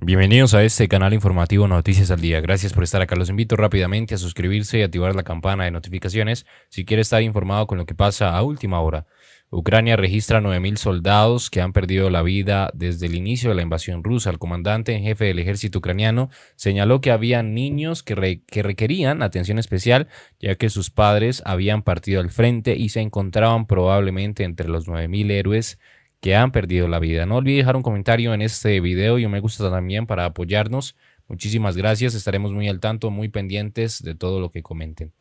Bienvenidos a este canal informativo Noticias al Día. Gracias por estar acá. Los invito rápidamente a suscribirse y activar la campana de notificaciones si quiere estar informado con lo que pasa a última hora. Ucrania registra 9.000 soldados que han perdido la vida desde el inicio de la invasión rusa. El comandante en jefe del ejército ucraniano señaló que había niños que, que requerían atención especial ya que sus padres habían partido al frente y se encontraban probablemente entre los 9.000 héroes que han perdido la vida. No olvides dejar un comentario en este video y un me gusta también para apoyarnos. Muchísimas gracias, estaremos muy al tanto, muy pendientes de todo lo que comenten.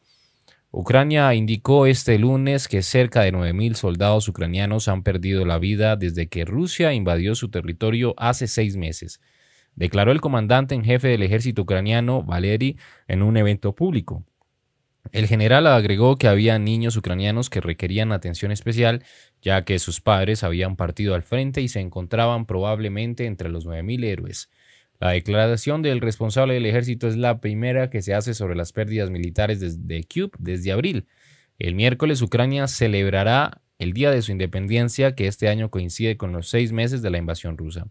Ucrania indicó este lunes que cerca de 9.000 soldados ucranianos han perdido la vida desde que Rusia invadió su territorio hace seis meses, declaró el comandante en jefe del ejército ucraniano Valery en un evento público. El general agregó que había niños ucranianos que requerían atención especial, ya que sus padres habían partido al frente y se encontraban probablemente entre los 9.000 héroes. La declaración del responsable del ejército es la primera que se hace sobre las pérdidas militares desde Kiev desde abril. El miércoles Ucrania celebrará el día de su independencia, que este año coincide con los seis meses de la invasión rusa.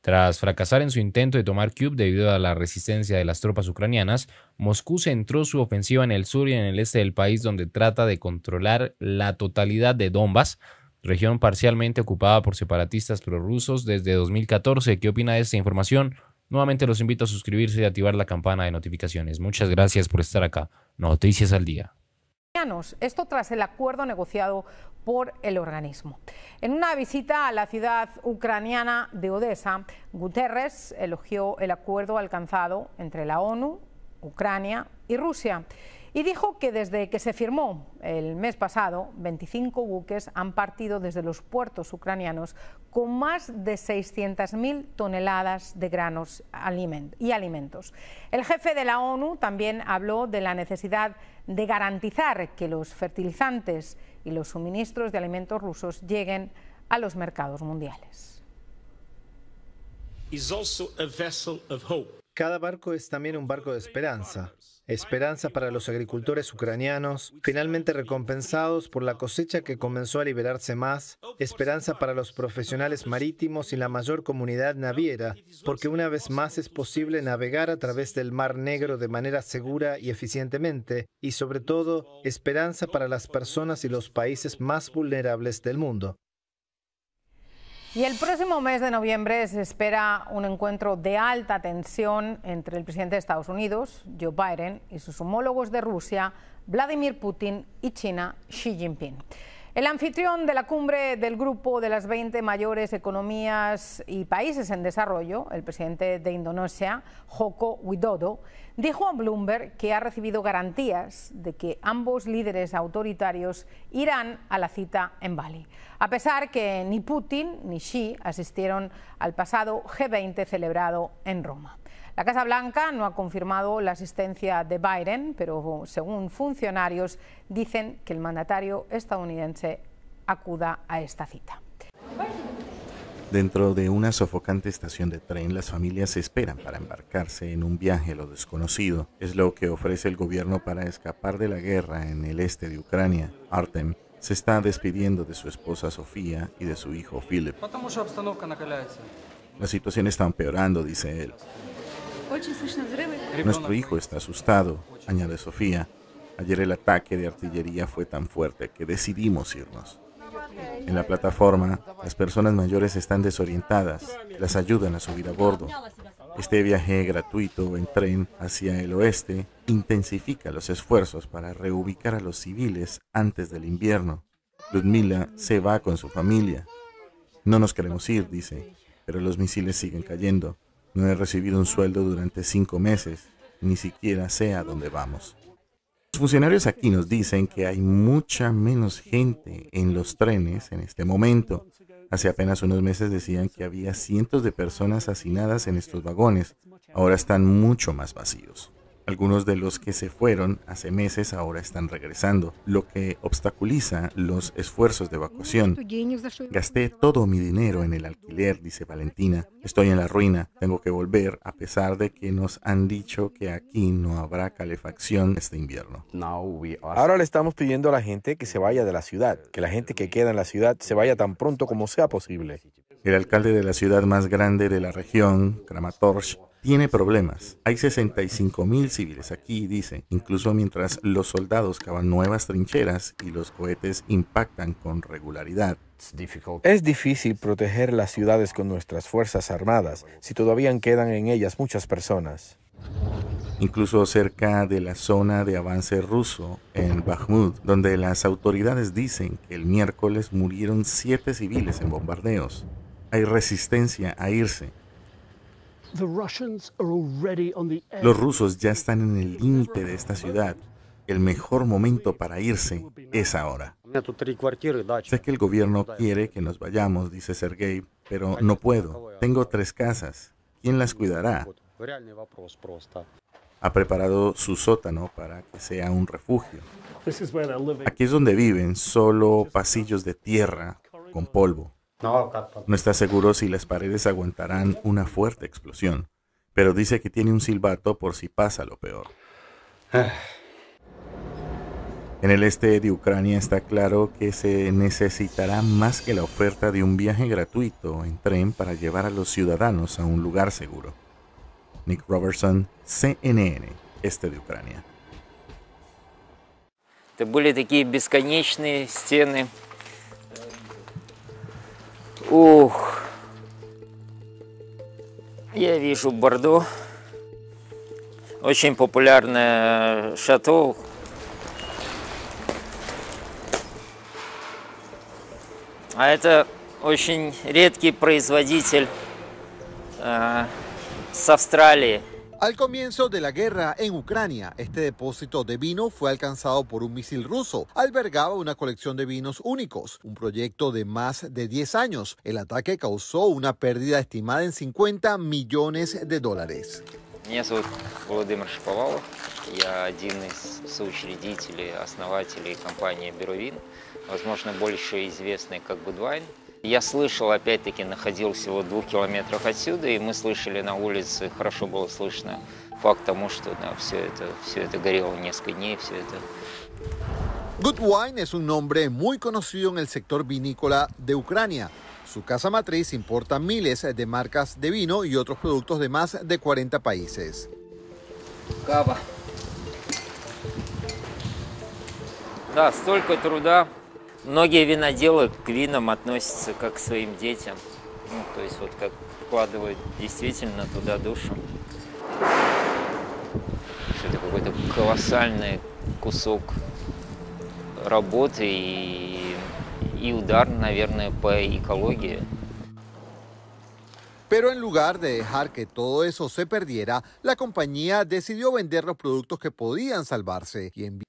Tras fracasar en su intento de tomar Kiev debido a la resistencia de las tropas ucranianas, Moscú centró su ofensiva en el sur y en el este del país donde trata de controlar la totalidad de Donbass, región parcialmente ocupada por separatistas prorrusos desde 2014. ¿Qué opina de esta información? Nuevamente los invito a suscribirse y activar la campana de notificaciones. Muchas gracias por estar acá. Noticias al día. Esto tras el acuerdo negociado por el organismo. En una visita a la ciudad ucraniana de Odessa, Guterres elogió el acuerdo alcanzado entre la ONU, Ucrania y Rusia y dijo que desde que se firmó el mes pasado, 25 buques han partido desde los puertos ucranianos con más de 600.000 toneladas de granos y alimentos. El jefe de la ONU también habló de la necesidad de garantizar que los fertilizantes y los suministros de alimentos rusos lleguen a los mercados mundiales. Cada barco es también un barco de esperanza, esperanza para los agricultores ucranianos, finalmente recompensados por la cosecha que comenzó a liberarse más, esperanza para los profesionales marítimos y la mayor comunidad naviera, porque una vez más es posible navegar a través del Mar Negro de manera segura y eficientemente, y sobre todo, esperanza para las personas y los países más vulnerables del mundo. Y el próximo mes de noviembre se espera un encuentro de alta tensión entre el presidente de Estados Unidos, Joe Biden, y sus homólogos de Rusia, Vladimir Putin, y China, Xi Jinping. El anfitrión de la cumbre del grupo de las 20 mayores economías y países en desarrollo, el presidente de Indonesia, Joko Widodo, dijo a Bloomberg que ha recibido garantías de que ambos líderes autoritarios irán a la cita en Bali, a pesar que ni Putin ni Xi asistieron al pasado G20 celebrado en Roma. La Casa Blanca no ha confirmado la asistencia de Biden, pero según funcionarios dicen que el mandatario estadounidense acuda a esta cita. Dentro de una sofocante estación de tren, las familias esperan para embarcarse en un viaje a lo desconocido. Es lo que ofrece el gobierno para escapar de la guerra en el este de Ucrania. Artem se está despidiendo de su esposa Sofía y de su hijo Philip. La situación está empeorando, dice él. Nuestro hijo está asustado, añade Sofía. Ayer el ataque de artillería fue tan fuerte que decidimos irnos. En la plataforma, las personas mayores están desorientadas, las ayudan a subir a bordo. Este viaje gratuito en tren hacia el oeste intensifica los esfuerzos para reubicar a los civiles antes del invierno. Ludmila se va con su familia. No nos queremos ir, dice, pero los misiles siguen cayendo no he recibido un sueldo durante cinco meses, ni siquiera sé a dónde vamos. Los funcionarios aquí nos dicen que hay mucha menos gente en los trenes en este momento. Hace apenas unos meses decían que había cientos de personas hacinadas en estos vagones. Ahora están mucho más vacíos. Algunos de los que se fueron hace meses ahora están regresando, lo que obstaculiza los esfuerzos de evacuación. Gasté todo mi dinero en el alquiler, dice Valentina. Estoy en la ruina, tengo que volver a pesar de que nos han dicho que aquí no habrá calefacción este invierno. Ahora le estamos pidiendo a la gente que se vaya de la ciudad, que la gente que queda en la ciudad se vaya tan pronto como sea posible. El alcalde de la ciudad más grande de la región, Kramatorsk, tiene problemas. Hay 65 mil civiles aquí, dice. Incluso mientras los soldados cavan nuevas trincheras y los cohetes impactan con regularidad. Es difícil proteger las ciudades con nuestras Fuerzas Armadas si todavía quedan en ellas muchas personas. Incluso cerca de la zona de avance ruso en Bakhmut, donde las autoridades dicen que el miércoles murieron siete civiles en bombardeos. Hay resistencia a irse los rusos ya están en el límite de esta ciudad. El mejor momento para irse es ahora. Sé que el gobierno quiere que nos vayamos, dice Sergei, pero no puedo. Tengo tres casas. ¿Quién las cuidará? Ha preparado su sótano para que sea un refugio. Aquí es donde viven, solo pasillos de tierra con polvo. No, está seguro si las paredes aguantarán una fuerte explosión, pero dice que tiene un silbato por si pasa lo peor. Ah. En el este de Ucrania está claro que se necesitará más que la oferta de un viaje gratuito en tren para llevar a los ciudadanos a un lugar seguro. Nick Robertson, CNN, este de Ucrania. были такие бесконечные Ух. Я вижу Бордо. Очень популярное шато. А это очень редкий производитель э, с Австралии. Al comienzo de la guerra en Ucrania, este depósito de vino fue alcanzado por un misil ruso. Albergaba una colección de vinos únicos, un proyecto de más de 10 años. El ataque causó una pérdida estimada en 50 millones de dólares. soy зовут de los один из соучредителей, основателей компании Berovin, возможно, больше известной как «Гудвайн». Я слышал, опять-таки, находился вот в двух километрах отсюда, и мы слышали на улице, хорошо было слышно факт тому, что да, все, это, все это горело несколько дней, все это Good Wine es un nombre muy conocido en el sector vinícola de Ucrania. Su casa matriz importa miles de marcas de vino y otros productos de más de 40 países. Cava. Да, столько труда, Многие виноделы к винам относятся как к своим детям. Ну, то есть вот как вкладывают действительно туда душу. Это какой-то колоссальный кусок работы и, и удар, наверное, по экологии. Pero en lugar de dejar que todo eso se perdiera, la compañía decidió vender los productos que podían salvarse y enviar.